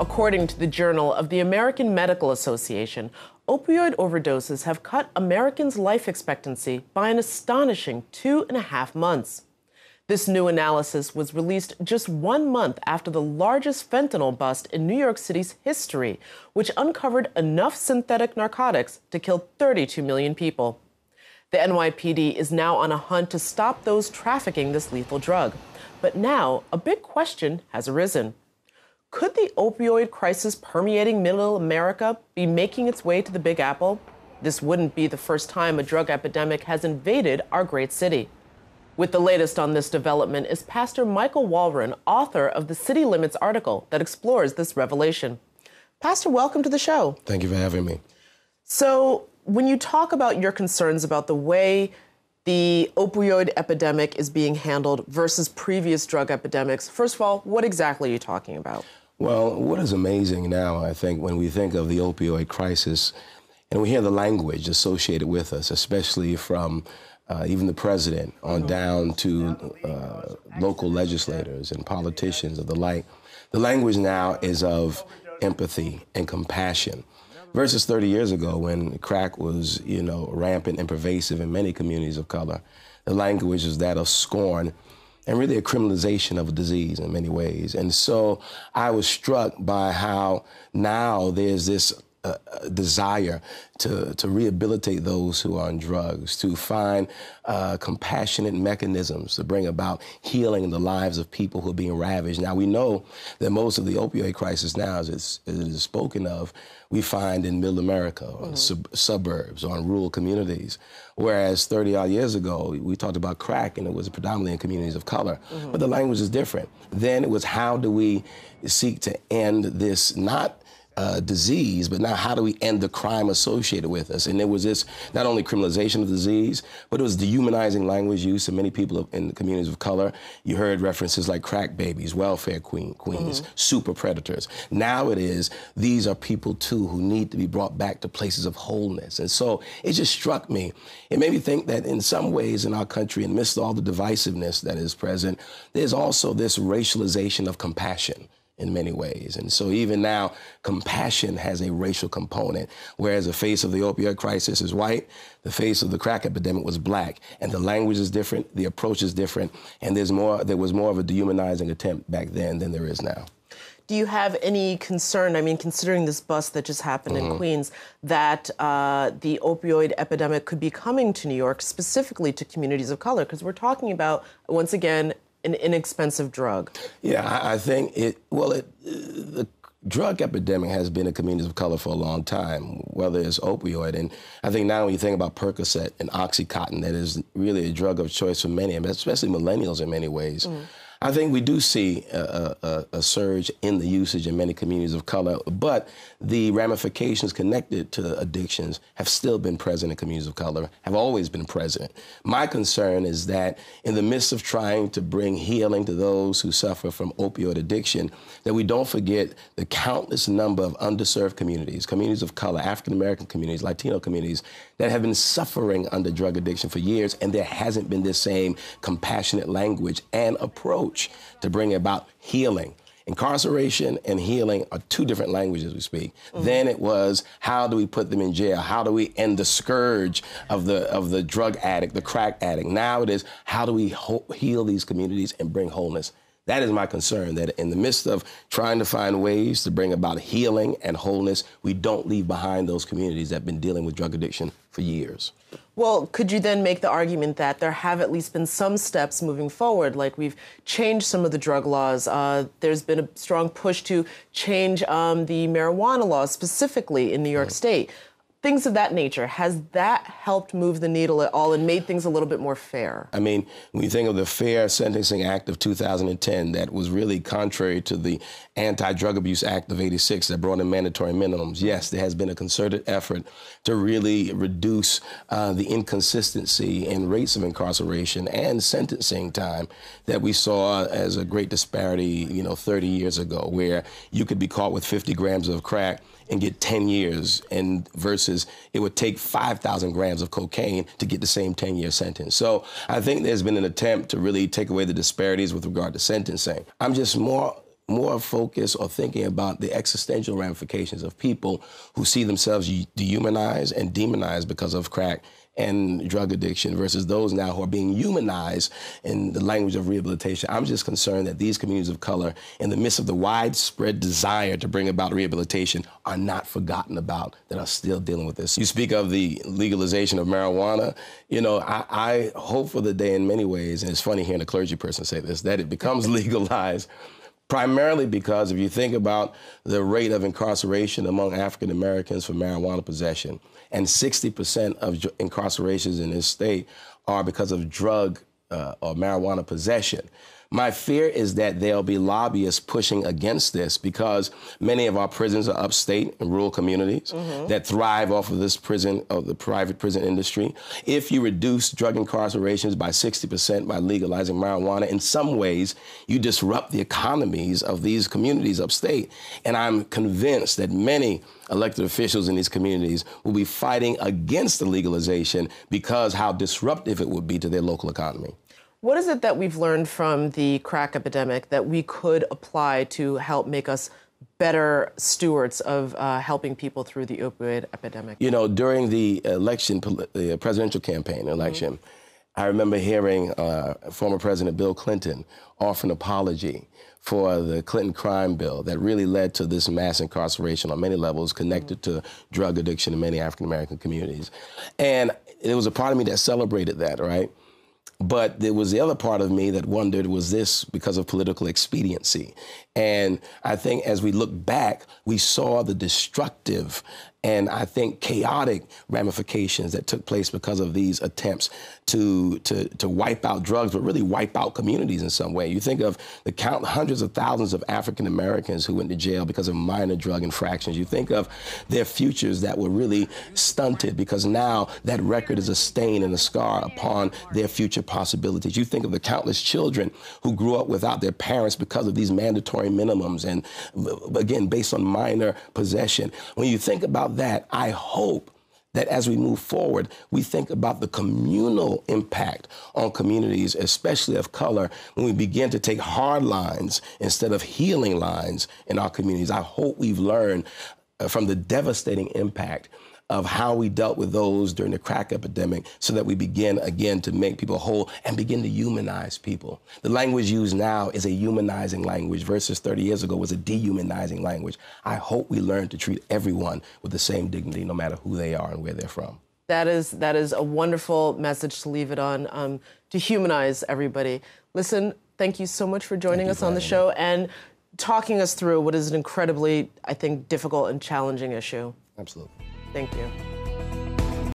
According to the Journal of the American Medical Association, opioid overdoses have cut Americans' life expectancy by an astonishing two and a half months. This new analysis was released just one month after the largest fentanyl bust in New York City's history, which uncovered enough synthetic narcotics to kill 32 million people. The NYPD is now on a hunt to stop those trafficking this lethal drug. But now, a big question has arisen. Could the opioid crisis permeating middle America be making its way to the Big Apple? This wouldn't be the first time a drug epidemic has invaded our great city. With the latest on this development is Pastor Michael Walren, author of the City Limits article that explores this revelation. Pastor, welcome to the show. Thank you for having me. So, when you talk about your concerns about the way the opioid epidemic is being handled versus previous drug epidemics, first of all, what exactly are you talking about? Well, what is amazing now, I think, when we think of the opioid crisis, and we hear the language associated with us, especially from uh, even the president on down to uh, local legislators and politicians of the like. The language now is of empathy and compassion versus 30 years ago when crack was, you know, rampant and pervasive in many communities of color. The language is that of scorn and really a criminalization of a disease in many ways. And so I was struck by how now there's this a, desire to, to rehabilitate those who are on drugs, to find uh, compassionate mechanisms to bring about healing in the lives of people who are being ravaged. Now, we know that most of the opioid crisis now, as, it's, as it is spoken of, we find in middle America, mm -hmm. sub suburbs, or in rural communities. Whereas 30 odd years ago, we talked about crack and it was predominantly in communities of color. Mm -hmm. But the language is different. Then it was how do we seek to end this, not uh, disease, but now how do we end the crime associated with us? And it was this not only criminalization of disease, but it was dehumanizing language used to many people in the communities of color. You heard references like crack babies, welfare queen, queens, mm-hmm. super predators. Now it is these are people too who need to be brought back to places of wholeness. And so it just struck me. It made me think that in some ways in our country, amidst all the divisiveness that is present, there's also this racialization of compassion in many ways. And so even now, compassion has a racial component. Whereas the face of the opioid crisis is white, the face of the crack epidemic was black, and the language is different, the approach is different, and there's more. There was more of a dehumanizing attempt back then than there is now. Do you have any concern? I mean, considering this bust that just happened mm-hmm. in Queens, that uh, the opioid epidemic could be coming to New York, specifically to communities of color, because we're talking about once again an inexpensive drug? Yeah, I think it, well, it, the drug epidemic has been a community of color for a long time, whether it's opioid. And I think now when you think about Percocet and Oxycontin, that is really a drug of choice for many, especially millennials in many ways. Mm. I think we do see a, a, a, surge in the usage in many communities of color, but the ramifications connected to addictions have still been present in communities of color, have always been present. My concern is that in the midst of trying to bring healing to those who suffer from opioid addiction, that we don't forget the countless number of underserved communities, communities of color, African American communities, Latino communities, that have been suffering under drug addiction for years, and there hasn't been this same compassionate language and approach approach to bring about healing. Incarceration and healing are two different languages we speak. Mm-hmm. Then it was how do we put them in jail? How do we end the scourge of the of the drug addict, the crack addict? Now it is how do we ho- heal these communities and bring wholeness that is my concern that in the midst of trying to find ways to bring about healing and wholeness, we don't leave behind those communities that have been dealing with drug addiction for years. Well, could you then make the argument that there have at least been some steps moving forward? Like we've changed some of the drug laws. Uh, there's been a strong push to change um, the marijuana laws specifically in New York mm-hmm. State things of that nature. Has that helped move the needle at all and made things a little bit more fair? I mean, when you think of the Fair Sentencing Act of 2010, that was really contrary to the Anti Drug Abuse Act of 86 that brought in mandatory minimums, yes, there has been a concerted effort to really reduce uh, the inconsistency in rates of incarceration and sentencing time that we saw as a great disparity, you know, 30 years ago, where you could be caught with 50 grams of crack and get 10 years and versus it would take 5,000 grams of cocaine to get the same 10 year sentence. So I think there's been an attempt to really take away the disparities with regard to sentencing. I'm just more more focused or thinking about the existential ramifications of people who see themselves dehumanized and demonized because of crack and drug addiction versus those now who are being humanized in the language of rehabilitation. I'm just concerned that these communities of color, in the midst of the widespread desire to bring about rehabilitation, are not forgotten about, that are still dealing with this. You speak of the legalization of marijuana. You know, I, I hope for the day in many ways, and it's funny hearing a clergy person say this, that it becomes legalized primarily because if you think about the rate of incarceration among African Americans for marijuana possession, and 60% of incarcerations in this state are because of drug uh, or marijuana possession. My fear is that there'll be lobbyists pushing against this because many of our prisons are upstate and rural communities mm-hmm. that thrive off of this prison, of the private prison industry. If you reduce drug incarcerations by 60% by legalizing marijuana, in some ways, you disrupt the economies of these communities upstate. And I'm convinced that many elected officials in these communities will be fighting against the legalization because how disruptive it would be to their local economy. What is it that we've learned from the crack epidemic that we could apply to help make us better stewards of uh, helping people through the opioid epidemic? You know, during the election, the presidential campaign mm-hmm. election, mm-hmm. I remember hearing uh, former President Bill Clinton offer an apology for the Clinton crime bill that really led to this mass incarceration on many levels connected mm-hmm. to drug addiction in many African American communities. And it was a part of me that celebrated that, right? but there was the other part of me that wondered was this because of political expediency? And I think as we look back, we saw the destructive and I think chaotic ramifications that took place because of these attempts to, to, to wipe out drugs, but really wipe out communities in some way. You think of the count hundreds of thousands of African Americans who went to jail because of minor drug infractions. You think of their futures that were really stunted because now that record is a stain and a scar upon their future possibilities. You think of the countless children who grew up without their parents because of these mandatory minimums and again, based on minor possession. When you think about that, I hope that as we move forward, we think about the communal impact on communities, especially of color, when we begin to take hard lines instead of healing lines in our communities. I hope we've learned uh, from the devastating impact of how we dealt with those during the crack epidemic so that we begin again to make people whole and begin to humanize people. The language used now is a humanizing language versus 30 years ago was a dehumanizing language. I hope we learn to treat everyone with the same dignity no matter who they are and where they're from. That is that is a wonderful message to leave it on um, to humanize everybody. Listen, thank you so much for joining thank us on the show me. and talking us through what is an incredibly, I think, difficult and challenging issue. Absolutely. Thank you.